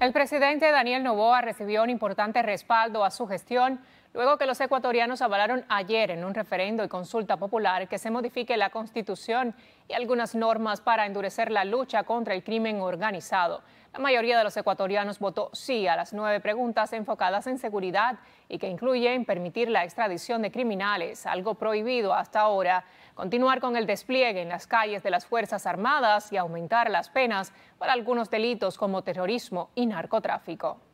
El presidente Daniel Novoa recibió un importante respaldo a su gestión luego que los ecuatorianos avalaron ayer en un referendo y consulta popular que se modifique la constitución y algunas normas para endurecer la lucha contra el crimen organizado. La mayoría de los ecuatorianos votó sí a las nueve preguntas enfocadas en seguridad y que incluyen permitir la extradición de criminales, algo prohibido hasta ahora, continuar con el despliegue en las calles de las Fuerzas Armadas y aumentar las penas para algunos delitos como terrorismo y narcotráfico.